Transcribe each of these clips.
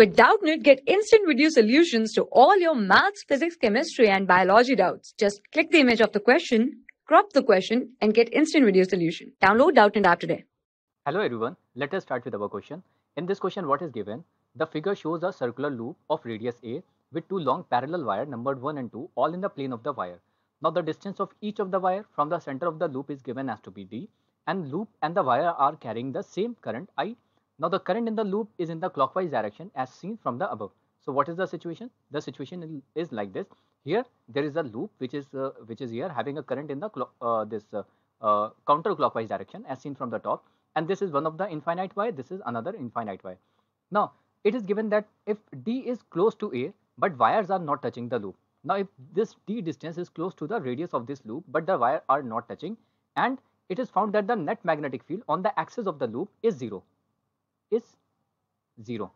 With Doubtnit, get instant video solutions to all your maths, physics, chemistry, and biology doubts. Just click the image of the question, crop the question, and get instant video solution. Download Doubtnit app today. Hello everyone, let us start with our question. In this question, what is given? The figure shows a circular loop of radius A with two long parallel wire numbered 1 and 2 all in the plane of the wire. Now the distance of each of the wire from the center of the loop is given as to be D and loop and the wire are carrying the same current I now the current in the loop is in the clockwise direction as seen from the above. So what is the situation? The situation is like this. Here there is a loop which is uh, which is here having a current in the uh, this uh, uh, counterclockwise direction as seen from the top and this is one of the infinite wire. this is another infinite wire. Now it is given that if d is close to a but wires are not touching the loop. Now if this d distance is close to the radius of this loop but the wire are not touching and it is found that the net magnetic field on the axis of the loop is 0 is 0.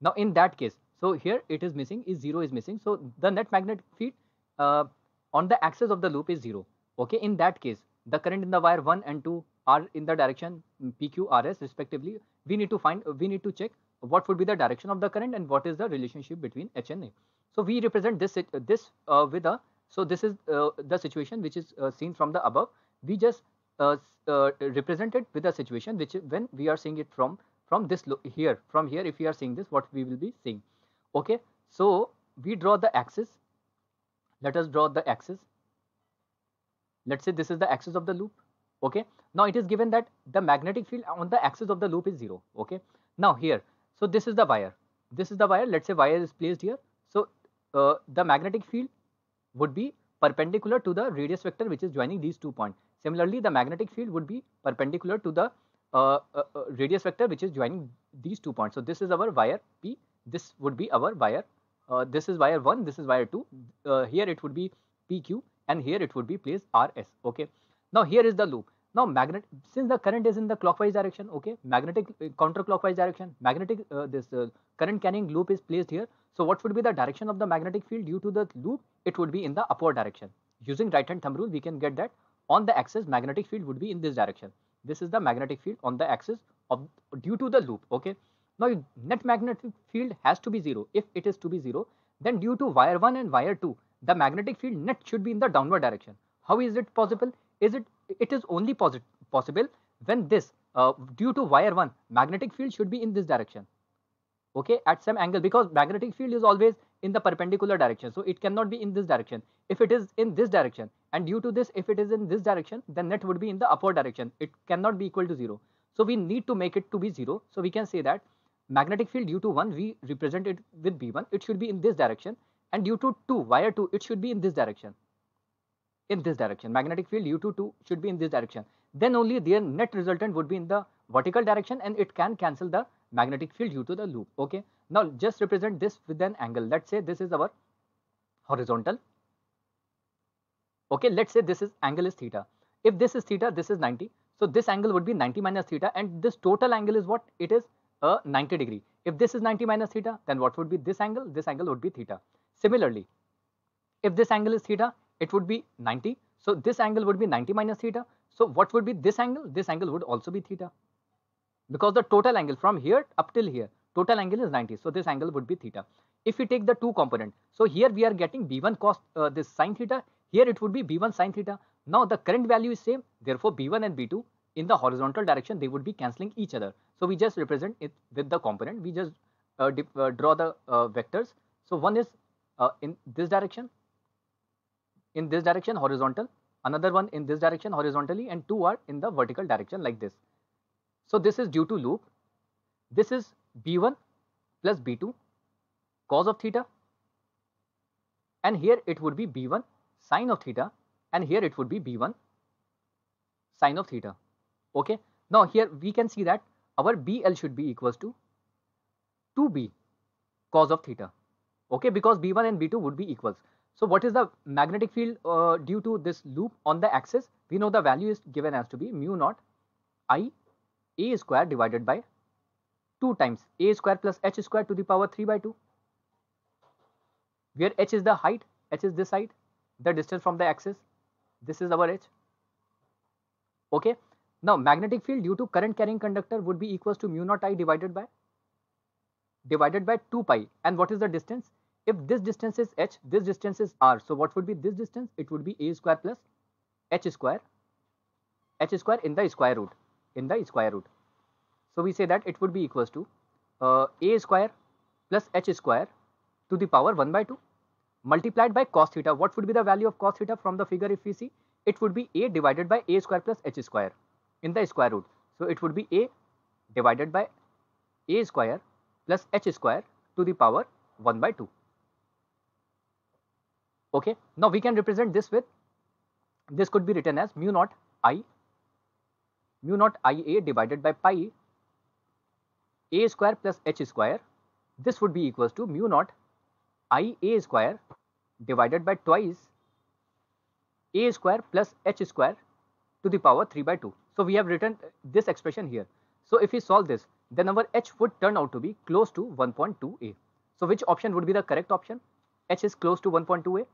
Now in that case, so here it is missing is 0 is missing. So the net magnetic field uh, on the axis of the loop is 0. Okay, in that case, the current in the wire 1 and 2 are in the direction mm, PQRS respectively. We need to find, we need to check what would be the direction of the current and what is the relationship between H and A. So we represent this, uh, this uh, with a, so this is uh, the situation which is uh, seen from the above. We just uh, uh, represented with a situation which when we are seeing it from from this here from here if we are seeing this what we will be seeing okay so we draw the axis let us draw the axis let's say this is the axis of the loop okay now it is given that the magnetic field on the axis of the loop is zero okay now here so this is the wire this is the wire let's say wire is placed here so uh, the magnetic field would be perpendicular to the radius vector which is joining these two points. Similarly, the magnetic field would be perpendicular to the uh, uh, uh, radius vector which is joining these two points. So, this is our wire P, this would be our wire, uh, this is wire 1, this is wire 2, uh, here it would be PQ and here it would be place RS. Okay. Now, here is the loop. Now magnet since the current is in the clockwise direction okay magnetic uh, counterclockwise direction magnetic uh, this uh, current carrying loop is placed here. So what would be the direction of the magnetic field due to the loop it would be in the upward direction using right hand thumb rule we can get that on the axis magnetic field would be in this direction. This is the magnetic field on the axis of due to the loop okay. Now net magnetic field has to be 0 if it is to be 0 then due to wire 1 and wire 2 the magnetic field net should be in the downward direction. How is it possible? is it it is only possible when this uh, due to wire 1 magnetic field should be in this direction okay at some angle because magnetic field is always in the perpendicular direction so it cannot be in this direction if it is in this direction and due to this if it is in this direction then net would be in the upward direction it cannot be equal to 0 so we need to make it to be 0 so we can say that magnetic field due to 1 we represent it with b1 it should be in this direction and due to 2 wire 2 it should be in this direction in this direction. Magnetic field U22 should be in this direction. Then only their net resultant would be in the vertical direction and it can cancel the magnetic field due to the loop. Okay. Now just represent this with an angle. Let's say this is our horizontal. Okay. Let's say this is angle is theta. If this is theta, this is 90. So this angle would be 90 minus theta and this total angle is what? It is a 90 degree. If this is 90 minus theta, then what would be this angle? This angle would be theta. Similarly, if this angle is theta, it would be 90. So, this angle would be 90 minus theta. So, what would be this angle? This angle would also be theta because the total angle from here up till here total angle is 90. So, this angle would be theta. If we take the two component, so here we are getting b1 cos uh, this sine theta, here it would be b1 sine theta. Now, the current value is same therefore, b1 and b2 in the horizontal direction they would be cancelling each other. So, we just represent it with the component we just uh, uh, draw the uh, vectors. So, one is uh, in this direction in this direction horizontal, another one in this direction horizontally and two are in the vertical direction like this. So, this is due to loop. This is B1 plus B2 cos of theta and here it would be B1 sine of theta and here it would be B1 sine of theta. Okay. Now, here we can see that our BL should be equals to 2B cos of theta okay because b1 and b2 would be equals so what is the magnetic field uh, due to this loop on the axis? We know the value is given as to be mu naught i a square divided by 2 times a square plus h square to the power 3 by 2 where h is the height, h is this height, the distance from the axis, this is our h. Okay. Now magnetic field due to current carrying conductor would be equals to mu naught i divided by divided by 2 pi and what is the distance? if this distance is h, this distance is r. So what would be this distance? It would be a square plus h square, h square in the square root, in the square root. So we say that it would be equals to uh, a square plus h square to the power 1 by 2 multiplied by cos theta. What would be the value of cos theta from the figure if we see? It would be a divided by a square plus h square in the square root. So it would be a divided by a square plus h square to the power 1 by 2 okay now we can represent this with this could be written as mu naught i mu naught ia divided by pi a square plus h square this would be equals to mu naught ia square divided by twice a square plus h square to the power 3 by 2 so we have written this expression here so if we solve this then our h would turn out to be close to 1.2a so which option would be the correct option h is close to 1.2a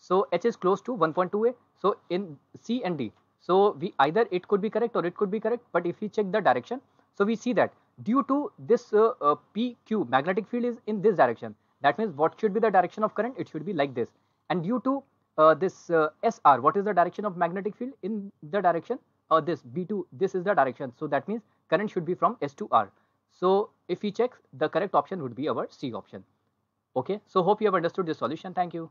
so H is close to 1.2A. So in C and D, so we either it could be correct or it could be correct. But if we check the direction, so we see that due to this uh, uh, PQ magnetic field is in this direction. That means what should be the direction of current? It should be like this. And due to uh, this uh, SR, what is the direction of magnetic field in the direction? Uh, this B2, this is the direction. So that means current should be from S to R. So if we check, the correct option would be our C option. Okay. So hope you have understood this solution. Thank you